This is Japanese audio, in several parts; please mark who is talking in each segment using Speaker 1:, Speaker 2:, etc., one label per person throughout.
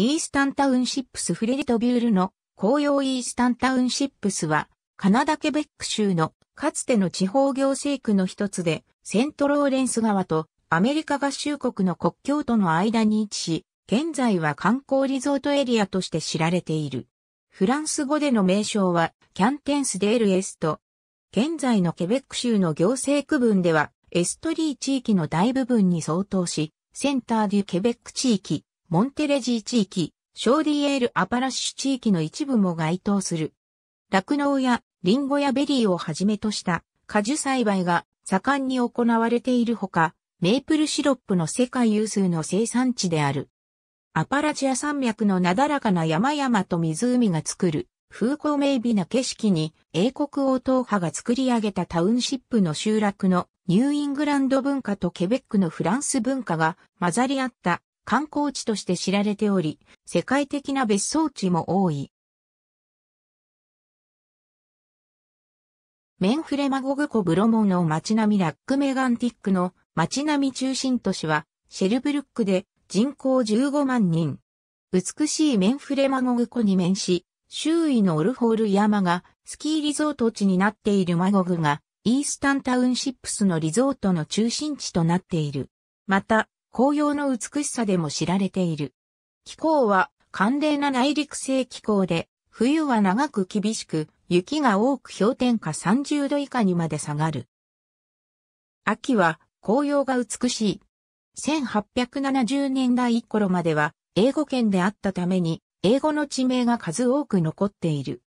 Speaker 1: イースタンタウンシップスフレリトビュールの紅葉イースタンタウンシップスはカナダケベック州のかつての地方行政区の一つでセントローレンス川とアメリカ合衆国の国境との間に位置し、現在は観光リゾートエリアとして知られている。フランス語での名称はキャンテンスデールエスト。現在のケベック州の行政区分ではエストリー地域の大部分に相当し、センターデュケベック地域、モンテレジー地域、ショーディエール・アパラッシュ地域の一部も該当する。酪農やリンゴやベリーをはじめとした果樹栽培が盛んに行われているほか、メープルシロップの世界有数の生産地である。アパラチア山脈のなだらかな山々と湖が作る風光明媚な景色に英国王党派が作り上げたタウンシップの集落のニューイングランド文化とケベックのフランス文化が混ざり合った観光地として知られており、世界的な別荘地も多い。メンフレマゴグコブロモの街並みラックメガンティックの街並み中心都市はシェルブルックで人口15万人。美しいメンフレマゴグコに面し、周囲のオルホール山がスキーリゾート地になっているマゴグがイースタンタウンシップスのリゾートの中心地となっている。また、紅葉の美しさでも知られている。気候は寒冷な内陸性気候で、冬は長く厳しく、雪が多く氷点下30度以下にまで下がる。秋は紅葉が美しい。1870年代頃までは英語圏であったために英語の地名が数多く残っている。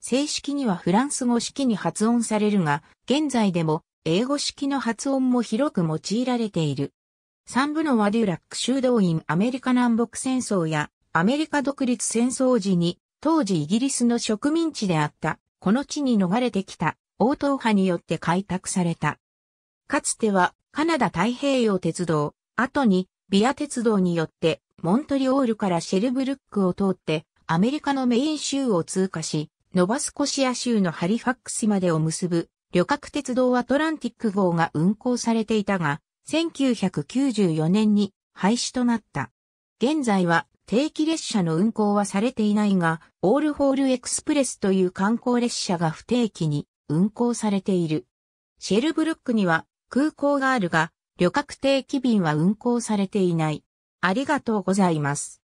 Speaker 1: 正式にはフランス語式に発音されるが、現在でも英語式の発音も広く用いられている。三部のワデュラック修道院アメリカ南北戦争やアメリカ独立戦争時に当時イギリスの植民地であったこの地に逃れてきた応答派によって開拓された。かつてはカナダ太平洋鉄道、後にビア鉄道によってモントリオールからシェルブルックを通ってアメリカのメイン州を通過し、ノバスコシア州のハリファックスまでを結ぶ旅客鉄道アトランティック号が運行されていたが、1994年に廃止となった。現在は定期列車の運行はされていないが、オールホールエクスプレスという観光列車が不定期に運行されている。シェルブルックには空港があるが、旅客定期便は運行されていない。ありがとうございます。